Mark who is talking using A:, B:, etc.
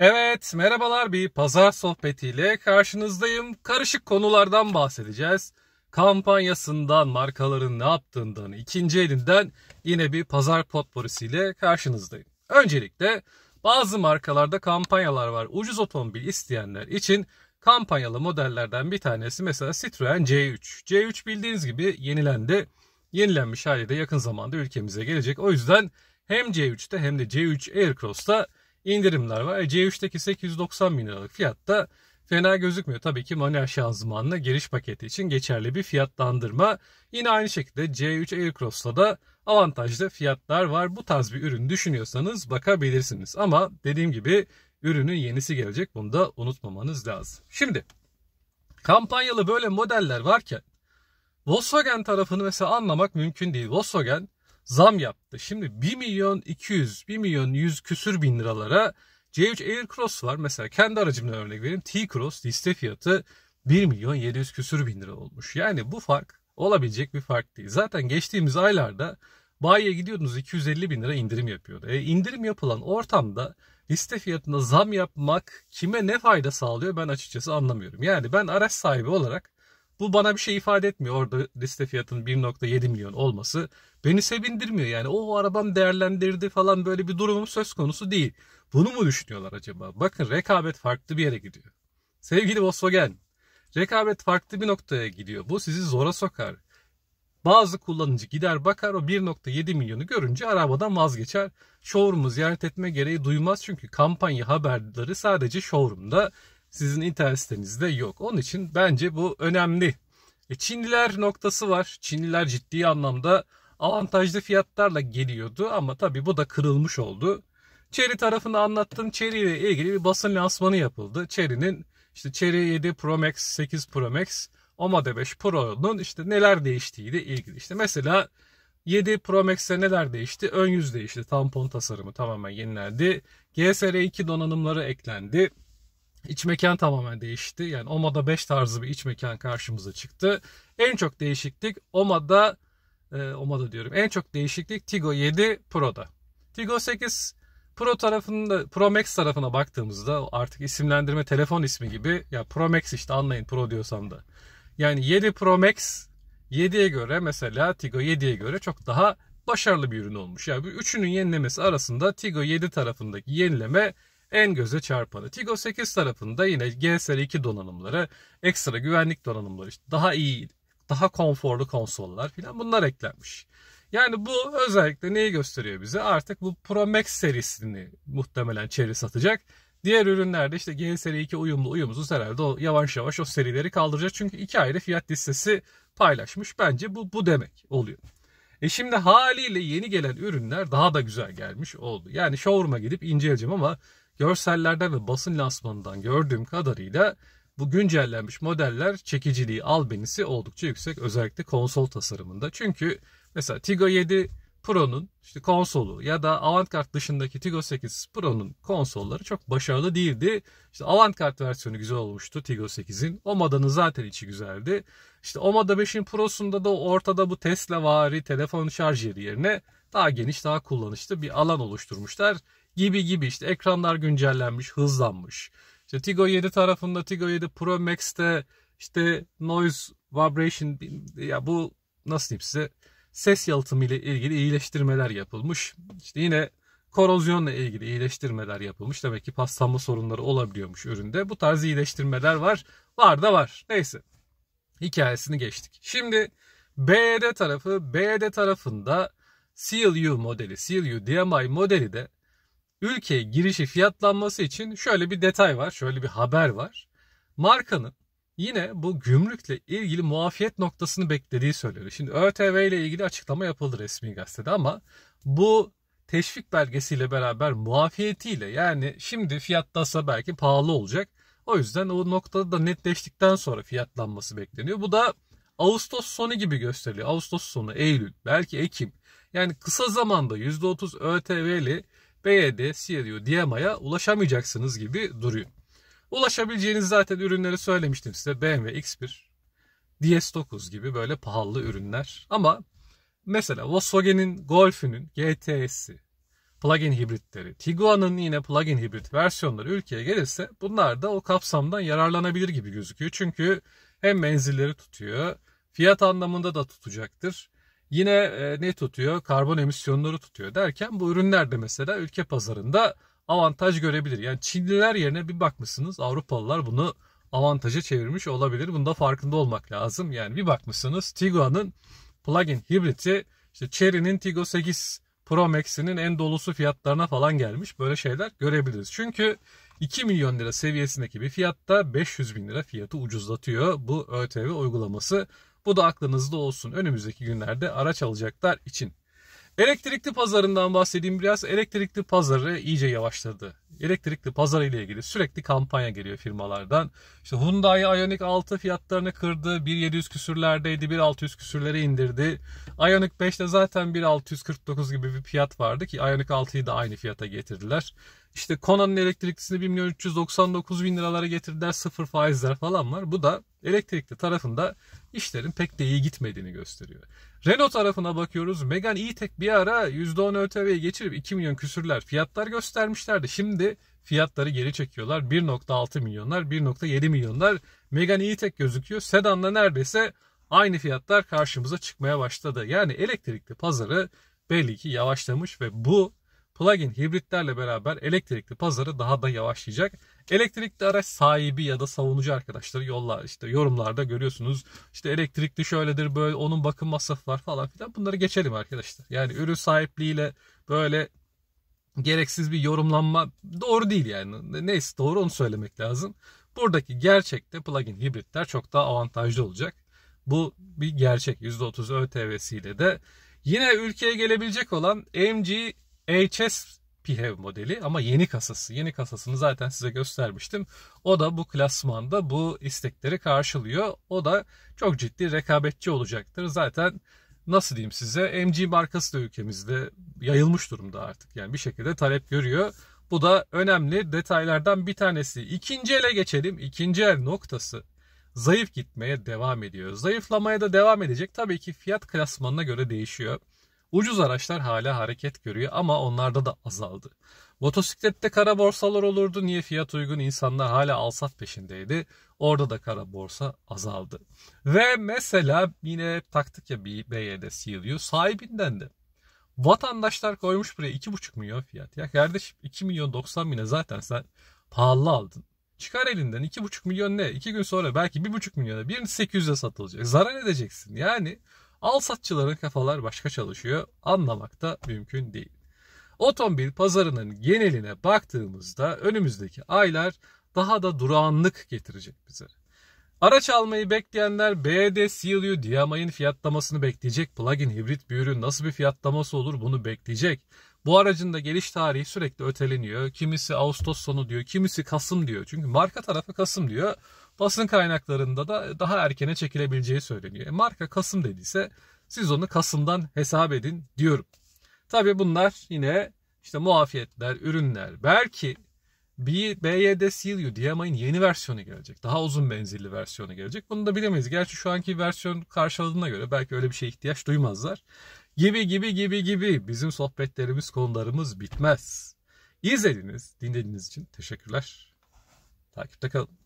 A: Evet, merhabalar. Bir pazar sohbetiyle karşınızdayım. Karışık konulardan bahsedeceğiz. Kampanyasından, markaların ne yaptığından, ikinci elinden yine bir pazar potporisiyle karşınızdayım. Öncelikle bazı markalarda kampanyalar var. Ucuz otomobil isteyenler için kampanyalı modellerden bir tanesi mesela Citroen C3. C3 bildiğiniz gibi yenilendi. Yenilenmiş haliyle yakın zamanda ülkemize gelecek. O yüzden hem C3'te hem de C3 Aircross'ta indirimler var. E, C3'teki 890 bin liralık fiyatta fena gözükmüyor. Tabii ki manuel şanzımanla giriş paketi için geçerli bir fiyatlandırma. Yine aynı şekilde C3 Aircross'ta da avantajlı fiyatlar var. Bu tarz bir ürün düşünüyorsanız bakabilirsiniz. Ama dediğim gibi ürünün yenisi gelecek. Bunu da unutmamanız lazım. Şimdi kampanyalı böyle modeller varken Volkswagen tarafını mesela anlamak mümkün değil. Volkswagen zam yaptı. Şimdi 1 milyon 200, 1 milyon 100 küsür bin liralara C3 Air Cross var. Mesela kendi aracımdan örnek vereyim. T-Cross liste fiyatı 1 milyon 700 küsür bin lira olmuş. Yani bu fark olabilecek bir fark değil. Zaten geçtiğimiz aylarda bayiye gidiyordunuz 250 bin lira indirim yapıyordu. E, indirim yapılan ortamda liste fiyatına zam yapmak kime ne fayda sağlıyor ben açıkçası anlamıyorum. Yani ben araç sahibi olarak bu bana bir şey ifade etmiyor. Orada liste fiyatının 1.7 milyon olması beni sevindirmiyor. Yani o oh, arabam değerlendirdi falan böyle bir durumum söz konusu değil. Bunu mu düşünüyorlar acaba? Bakın rekabet farklı bir yere gidiyor. Sevgili Volkswagen, rekabet farklı bir noktaya gidiyor. Bu sizi zora sokar. Bazı kullanıcı gider bakar o 1.7 milyonu görünce arabadan vazgeçer. Showroom'u ziyaret etme gereği duymaz çünkü kampanya haberleri sadece showroom'da sizin internet sitenizde yok. Onun için bence bu önemli. E, Çinliler noktası var. Çinliler ciddi anlamda avantajlı fiyatlarla geliyordu ama tabii bu da kırılmış oldu. Cherry tarafında anlattığım Cherry ile ilgili bir basın lansmanı yapıldı. Cherry'nin işte Cherry 7 Pro Max, 8 Pro Max, Omada 5 Pro'nun işte neler değiştiği ile ilgili. İşte mesela 7 Pro Max'te neler değişti? Ön yüz değişti. Tampon tasarımı tamamen yenilendi. GSR2 donanımları eklendi. İç mekan tamamen değişti. Yani OMA'da 5 tarzı bir iç mekan karşımıza çıktı. En çok değişiklik OMA'da e, OMA'da diyorum. En çok değişiklik Tigo 7 Pro'da. Tigo 8 Pro tarafında Pro Max tarafına baktığımızda artık isimlendirme telefon ismi gibi ya Pro Max işte anlayın Pro diyorsam da. Yani 7 Pro Max 7'ye göre mesela Tigo 7'ye göre çok daha başarılı bir ürün olmuş. Yani bu üçünün yenilemesi arasında Tigo 7 tarafındaki yenileme en göze çarpanı. Tigo 8 tarafında yine GSR2 donanımları, ekstra güvenlik donanımları, işte daha iyi, daha konforlu konsollar filan bunlar eklenmiş. Yani bu özellikle neyi gösteriyor bize? Artık bu Pro Max serisini muhtemelen çeri satacak. Diğer ürünlerde işte GSR2 uyumlu uyumsuz herhalde o yavaş yavaş o serileri kaldıracak. Çünkü iki ayrı fiyat listesi paylaşmış. Bence bu bu demek oluyor. E şimdi haliyle yeni gelen ürünler daha da güzel gelmiş oldu. Yani showroom'a gidip inceleyeceğim ama görsellerden ve basın lansmanından gördüğüm kadarıyla bu güncellenmiş modeller çekiciliği albenisi oldukça yüksek özellikle konsol tasarımında. Çünkü mesela Tigo 7 Pro'nun işte konsolu ya da Avantgard dışındaki Tigo 8 Pro'nun konsolları çok başarılı değildi. İşte Avantgard versiyonu güzel olmuştu Tigo 8'in. Omada'nın zaten içi güzeldi. İşte Omada 5'in Pro'sunda da ortada bu Tesla vari telefon şarj yeri yerine daha geniş daha kullanışlı bir alan oluşturmuşlar gibi gibi işte ekranlar güncellenmiş, hızlanmış. İşte Tigo 7 tarafında Tigo 7 Pro Max'te işte noise vibration ya bu nasıl diyeyim size ses yalıtımı ile ilgili iyileştirmeler yapılmış. İşte yine korozyonla ilgili iyileştirmeler yapılmış. Demek ki paslanma sorunları olabiliyormuş üründe. Bu tarz iyileştirmeler var. Var da var. Neyse. Hikayesini geçtik. Şimdi BED tarafı, BED tarafında CLU modeli, CLU DMI modeli de ülkeye girişi fiyatlanması için şöyle bir detay var, şöyle bir haber var. Markanın yine bu gümrükle ilgili muafiyet noktasını beklediği söyleniyor. Şimdi ÖTV ile ilgili açıklama yapıldı resmi gazetede ama bu teşvik belgesiyle beraber muafiyetiyle yani şimdi fiyatlasa belki pahalı olacak. O yüzden o noktada da netleştikten sonra fiyatlanması bekleniyor. Bu da Ağustos sonu gibi gösteriliyor. Ağustos sonu, Eylül, belki Ekim. Yani kısa zamanda %30 ÖTV'li BYD, CRU, DMI'ya ulaşamayacaksınız gibi duruyor. Ulaşabileceğiniz zaten ürünleri söylemiştim size. BMW X1, DS9 gibi böyle pahalı ürünler. Ama mesela Volkswagen'in Golf'ünün GTS'i, plug-in hibritleri, Tiguan'ın yine plug-in hibrit versiyonları ülkeye gelirse bunlar da o kapsamdan yararlanabilir gibi gözüküyor. Çünkü hem menzilleri tutuyor, fiyat anlamında da tutacaktır. Yine e, ne tutuyor? Karbon emisyonları tutuyor derken bu ürünler de mesela ülke pazarında avantaj görebilir. Yani Çinliler yerine bir bakmışsınız Avrupalılar bunu avantaja çevirmiş olabilir. Bunda farkında olmak lazım. Yani bir bakmışsınız Tiguan'ın plug-in hibriti işte Cherry'nin Tigo 8 Pro Max'inin en dolusu fiyatlarına falan gelmiş. Böyle şeyler görebiliriz. Çünkü 2 milyon lira seviyesindeki bir fiyatta 500 bin lira fiyatı ucuzlatıyor bu ÖTV uygulaması. Bu da aklınızda olsun önümüzdeki günlerde araç alacaklar için. Elektrikli pazarından bahsedeyim biraz. Elektrikli pazarı iyice yavaşladı elektrikli pazarı ile ilgili sürekli kampanya geliyor firmalardan. İşte Hyundai Ioniq 6 fiyatlarını kırdı. 1.700 küsürlerdeydi. 1.600 küsürlere indirdi. Ioniq 5'te zaten 1.649 gibi bir fiyat vardı ki Ioniq 6'yı da aynı fiyata getirdiler. İşte Kona'nın elektriklisini 1 milyon liralara getirdiler. Sıfır faizler falan var. Bu da elektrikli tarafında işlerin pek de iyi gitmediğini gösteriyor. Renault tarafına bakıyoruz. Megan E-Tech bir ara %10 ÖTV'yi geçirip 2 milyon küsürler fiyatlar göstermişlerdi. Şimdi Şimdi fiyatları geri çekiyorlar. 1.6 milyonlar, 1.7 milyonlar. Megane iyi tek gözüküyor. Sedanla neredeyse aynı fiyatlar karşımıza çıkmaya başladı. Yani elektrikli pazarı belli ki yavaşlamış ve bu plug-in hibritlerle beraber elektrikli pazarı daha da yavaşlayacak. Elektrikli araç sahibi ya da savunucu arkadaşları yollar işte yorumlarda görüyorsunuz. İşte elektrikli şöyledir böyle onun bakım masrafı var falan filan. Bunları geçelim arkadaşlar. Yani ürün sahipliğiyle böyle gereksiz bir yorumlanma doğru değil yani. Neyse doğru onu söylemek lazım. Buradaki gerçekte plugin hibritler çok daha avantajlı olacak. Bu bir gerçek. %30 ÖTV'siyle de yine ülkeye gelebilecek olan MG HS PHEV modeli ama yeni kasası. Yeni kasasını zaten size göstermiştim. O da bu klasmanda bu istekleri karşılıyor. O da çok ciddi rekabetçi olacaktır. Zaten nasıl diyeyim size MG markası da ülkemizde yayılmış durumda artık. Yani bir şekilde talep görüyor. Bu da önemli detaylardan bir tanesi. İkinci ele geçelim. İkinci el noktası zayıf gitmeye devam ediyor. Zayıflamaya da devam edecek. Tabii ki fiyat klasmanına göre değişiyor. Ucuz araçlar hala hareket görüyor ama onlarda da azaldı. Motosiklette kara borsalar olurdu. Niye fiyat uygun insanlar hala alsat peşindeydi. Orada da kara borsa azaldı. Ve mesela yine taktık ya bir BYD CLU sahibinden de. Vatandaşlar koymuş buraya 2,5 milyon fiyat. Ya kardeşim 2 milyon 90 bine zaten sen pahalı aldın. Çıkar elinden 2,5 milyon ne? 2 gün sonra belki 1,5 milyona birini 800'e satılacak. Zarar edeceksin. Yani Alsatçıların kafalar başka çalışıyor. Anlamak da mümkün değil. Otomobil pazarının geneline baktığımızda önümüzdeki aylar daha da durağanlık getirecek bize. Araç almayı bekleyenler BD CLU Diamay'ın fiyatlamasını bekleyecek. Plug-in hibrit bir ürün nasıl bir fiyatlaması olur bunu bekleyecek. Bu aracın da geliş tarihi sürekli öteleniyor. Kimisi Ağustos sonu diyor, kimisi Kasım diyor. Çünkü marka tarafı Kasım diyor. Basın kaynaklarında da daha erkene çekilebileceği söyleniyor. E, marka Kasım dediyse siz onu Kasım'dan hesap edin diyorum. Tabi bunlar yine işte muafiyetler, ürünler. Belki bir BYD Seal You DMI'nin yeni versiyonu gelecek. Daha uzun menzilli versiyonu gelecek. Bunu da bilemeyiz. Gerçi şu anki versiyon karşıladığına göre belki öyle bir şeye ihtiyaç duymazlar. Gibi gibi gibi gibi bizim sohbetlerimiz, konularımız bitmez. İzlediğiniz, dinlediğiniz için teşekkürler. Takipte kalın.